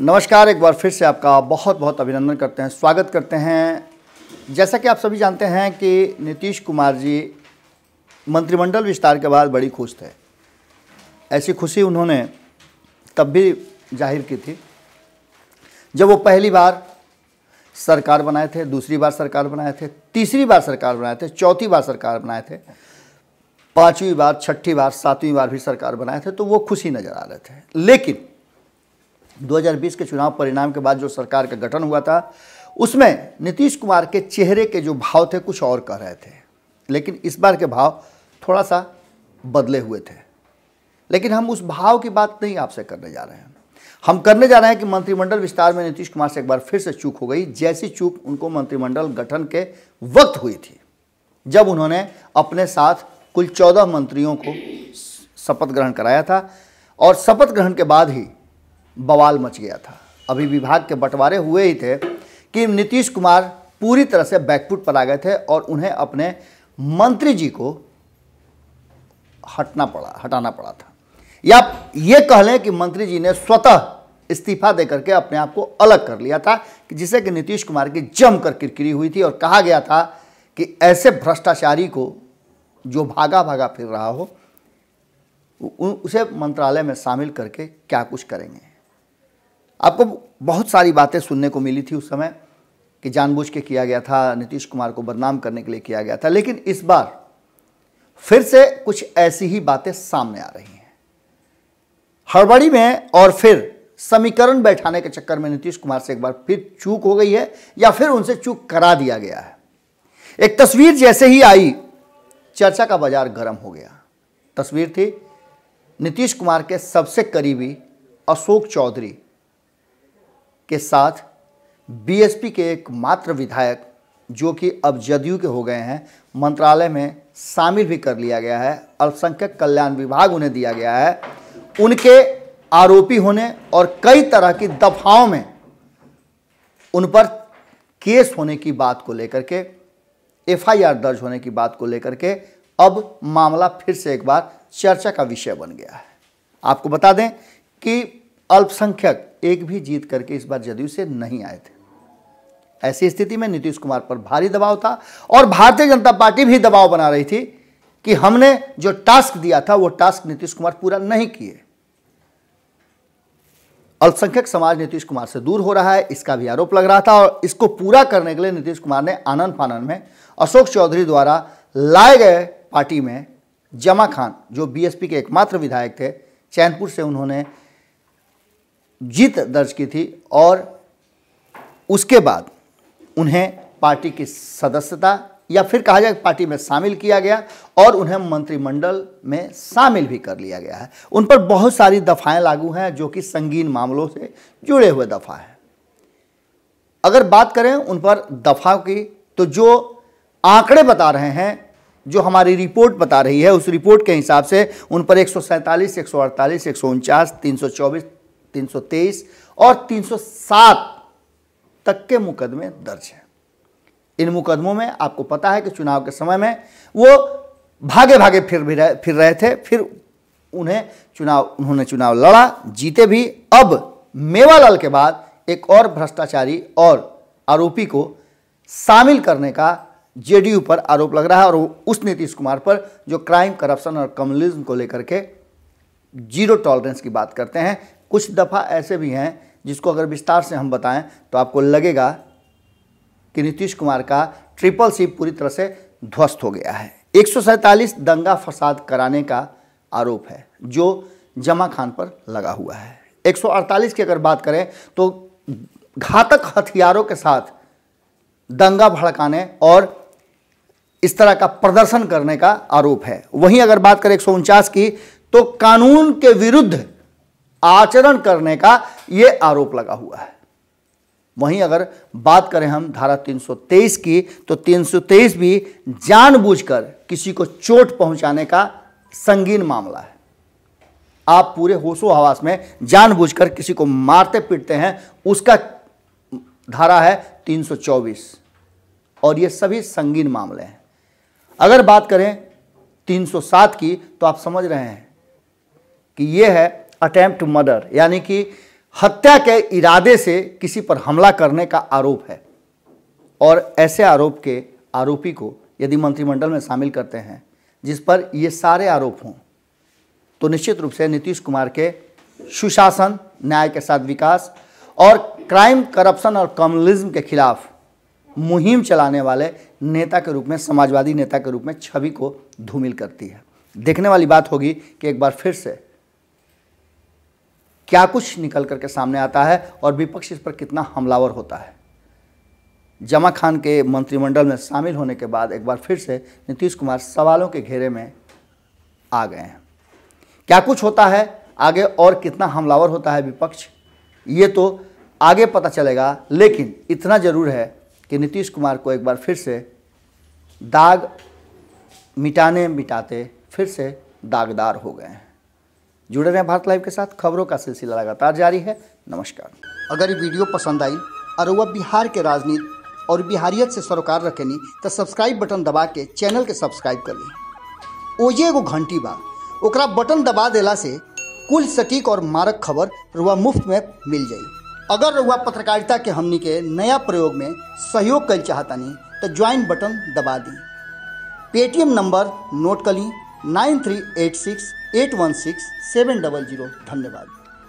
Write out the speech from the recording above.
नमस्कार एक बार फिर से आपका बहुत बहुत अभिनंदन करते हैं स्वागत करते हैं जैसा कि आप सभी जानते हैं कि नीतीश कुमार जी मंत्रिमंडल विस्तार के बाद बड़ी खुश थे ऐसी खुशी उन्होंने तब भी जाहिर की थी जब वो पहली बार सरकार बनाए थे दूसरी बार सरकार बनाए थे तीसरी बार सरकार बनाए थे चौथी बार सरकार बनाए थे पांचवी बार छठी बार सातवीं बार भी सरकार बनाए थे तो वो खुशी नज़र आ रहे थे लेकिन 2020 के चुनाव परिणाम के बाद जो सरकार का गठन हुआ था उसमें नीतीश कुमार के चेहरे के जो भाव थे कुछ और कह रहे थे लेकिन इस बार के भाव थोड़ा सा बदले हुए थे लेकिन हम उस भाव की बात नहीं आपसे करने जा रहे हैं हम करने जा रहे हैं कि मंत्रिमंडल विस्तार में नीतीश कुमार से एक बार फिर से चूक हो गई जैसी चूक उनको मंत्रिमंडल गठन के वक्त हुई थी जब उन्होंने अपने साथ कुल चौदह मंत्रियों को शपथ ग्रहण कराया था और शपथ ग्रहण के बाद ही बवाल मच गया था अभी विभाग के बंटवारे हुए ही थे कि नीतीश कुमार पूरी तरह से बैकफुट पर आ गए थे और उन्हें अपने मंत्री जी को हटना पड़ा हटाना पड़ा था या ये कह लें कि मंत्री जी ने स्वतः इस्तीफा दे करके अपने आप को अलग कर लिया था जिसे कि नीतीश कुमार की जमकर किरकिरी हुई थी और कहा गया था कि ऐसे भ्रष्टाचारी को जो भागा भागा फिर रहा हो उसे मंत्रालय में शामिल करके क्या कुछ करेंगे आपको बहुत सारी बातें सुनने को मिली थी उस समय कि जानबूझ के किया गया था नीतीश कुमार को बदनाम करने के लिए किया गया था लेकिन इस बार फिर से कुछ ऐसी ही बातें सामने आ रही हैं हड़बड़ी में और फिर समीकरण बैठाने के चक्कर में नीतीश कुमार से एक बार फिर चूक हो गई है या फिर उनसे चूक करा दिया गया है एक तस्वीर जैसे ही आई चर्चा का बाजार गर्म हो गया तस्वीर थी नीतीश कुमार के सबसे करीबी अशोक चौधरी के साथ बीएसपी के एकमात्र विधायक जो कि अब जदयू के हो गए हैं मंत्रालय में शामिल भी कर लिया गया है अल्पसंख्यक कल्याण विभाग उन्हें दिया गया है उनके आरोपी होने और कई तरह की दफाओं में उन पर केस होने की बात को लेकर के एफआईआर दर्ज होने की बात को लेकर के अब मामला फिर से एक बार चर्चा का विषय बन गया है आपको बता दें कि अल्पसंख्यक एक भी जीत करके इस बार जदयू से नहीं आए थे ऐसी स्थिति में नीतीश कुमार पर भारी दबाव था और भारतीय जनता पार्टी भी दबाव बना रही थी कि हमने जो टास्क दिया था वो टास्क नीतीश कुमार पूरा नहीं किए अल्पसंख्यक समाज नीतीश कुमार से दूर हो रहा है इसका भी आरोप लग रहा था और इसको पूरा करने के लिए नीतीश कुमार ने आनंद फानंद में अशोक चौधरी द्वारा लाए गए पार्टी में जमा खान जो बीएसपी के एकमात्र विधायक थे चैनपुर से उन्होंने जीत दर्ज की थी और उसके बाद उन्हें पार्टी की सदस्यता या फिर कहा जाए पार्टी में शामिल किया गया और उन्हें मंत्रिमंडल में शामिल भी कर लिया गया है उन पर बहुत सारी दफाएं लागू हैं जो कि संगीन मामलों से जुड़े हुए दफा हैं अगर बात करें उन पर दफा की तो जो आंकड़े बता रहे हैं जो हमारी रिपोर्ट बता रही है उस रिपोर्ट के हिसाब से उन पर एक सौ सैंतालीस एक सौ अड़तालीस एक सौ उनचास तीन सौ चौबीस तीन सौ तेईस और तीन सौ सात तक के मुकदमे दर्ज हैं इन मुकदमों में आपको पता है कि चुनाव के समय में वो भागे भागे फिर भी रहे फिर रहे थे फिर उन्हें चुनाव उन्होंने चुनाव लड़ा जीते भी अब मेवालाल के बाद एक और भ्रष्टाचारी और आरोपी को शामिल करने का जेडीयू पर आरोप लग रहा है और उस नीतीश कुमार पर जो क्राइम करप्शन और कम्युनिज्म को लेकर के जीरो टॉलरेंस की बात करते हैं कुछ दफ़ा ऐसे भी हैं जिसको अगर विस्तार से हम बताएं तो आपको लगेगा कि नीतीश कुमार का ट्रिपल सी पूरी तरह से ध्वस्त हो गया है एक दंगा फसाद कराने का आरोप है जो जमा खान पर लगा हुआ है 148 की अगर बात करें तो घातक हथियारों के साथ दंगा भड़काने और इस तरह का प्रदर्शन करने का आरोप है वहीं अगर बात करें एक की तो कानून के विरुद्ध आचरण करने का यह आरोप लगा हुआ है वहीं अगर बात करें हम धारा 323 की तो 323 भी जानबूझकर किसी को चोट पहुंचाने का संगीन मामला है आप पूरे होशो हवास में जानबूझकर किसी को मारते पीटते हैं उसका धारा है 324 और ये सभी संगीन मामले हैं अगर बात करें 307 की तो आप समझ रहे हैं कि ये है अटैम्प्ट मर्डर यानी कि हत्या के इरादे से किसी पर हमला करने का आरोप है और ऐसे आरोप के आरोपी को यदि मंत्रिमंडल में शामिल करते हैं जिस पर ये सारे आरोप हों तो निश्चित रूप से नीतीश कुमार के सुशासन न्याय के साथ विकास और क्राइम करप्शन और कम्युनिज्म के खिलाफ मुहिम चलाने वाले नेता के रूप में समाजवादी नेता के रूप में छवि को धूमिल करती है देखने वाली बात होगी कि एक बार फिर से क्या कुछ निकल करके सामने आता है और विपक्ष इस पर कितना हमलावर होता है जमा खान के मंत्रिमंडल में शामिल होने के बाद एक बार फिर से नीतीश कुमार सवालों के घेरे में आ गए हैं क्या कुछ होता है आगे और कितना हमलावर होता है विपक्ष ये तो आगे पता चलेगा लेकिन इतना ज़रूर है कि नीतीश कुमार को एक बार फिर से दाग मिटाने मिटाते फिर से दागदार हो गए हैं जुड़े रहें भारत लाइव के साथ खबरों का सिलसिला लगातार जारी है नमस्कार अगर ये वीडियो पसंद आई और वह बिहार के राजनीति और बिहारियत से सरोकार रखेनी तो सब्सक्राइब बटन दबा के चैनल के सब्सक्राइब कर ली ओजे एगो घंटी बा ओकरा बटन दबा देला से कुल सटीक और मारक खबर रुआ मुफ्त में मिल जाए अगर रुआ पत्रकारिता के हमनी के नया प्रयोग में सहयोग कर चाहतनी तो ज्वाइन बटन दबा दी पेटीएम नंबर नोट कर ली nine three eight six eight one six seven double zero धन्यवाद